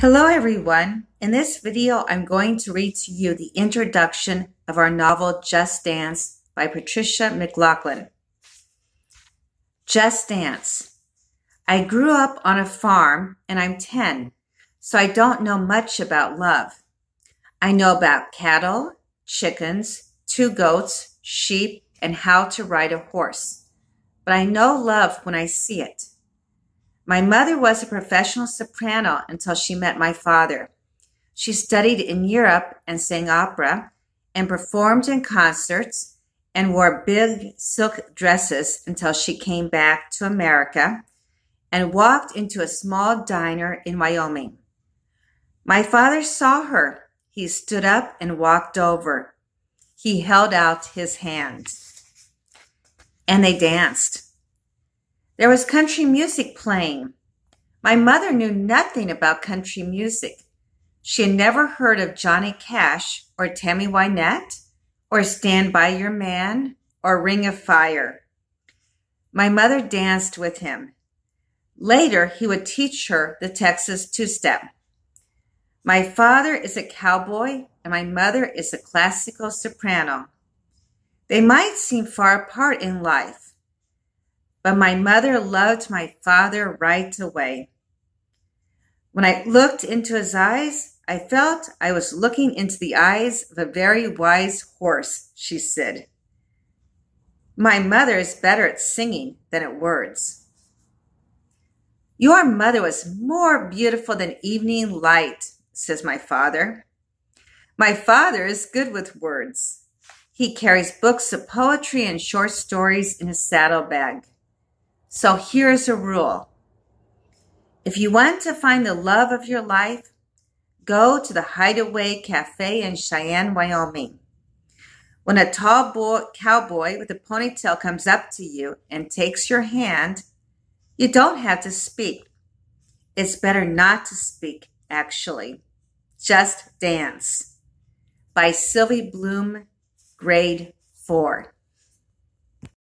Hello everyone. In this video, I'm going to read to you the introduction of our novel Just Dance by Patricia McLaughlin. Just Dance. I grew up on a farm and I'm 10, so I don't know much about love. I know about cattle, chickens, two goats, sheep, and how to ride a horse. But I know love when I see it. My mother was a professional soprano until she met my father. She studied in Europe and sang opera and performed in concerts and wore big silk dresses until she came back to America and walked into a small diner in Wyoming. My father saw her. He stood up and walked over. He held out his hand. And they danced. There was country music playing. My mother knew nothing about country music. She had never heard of Johnny Cash or Tammy Wynette or Stand By Your Man or Ring of Fire. My mother danced with him. Later, he would teach her the Texas two step. My father is a cowboy and my mother is a classical soprano. They might seem far apart in life, but my mother loved my father right away. When I looked into his eyes, I felt I was looking into the eyes of a very wise horse, she said. My mother is better at singing than at words. Your mother was more beautiful than evening light, says my father. My father is good with words. He carries books of poetry and short stories in his saddlebag. So here's a rule. If you want to find the love of your life, go to the Hideaway Cafe in Cheyenne, Wyoming. When a tall boy, cowboy with a ponytail comes up to you and takes your hand, you don't have to speak. It's better not to speak, actually. Just Dance by Sylvie Bloom, grade four.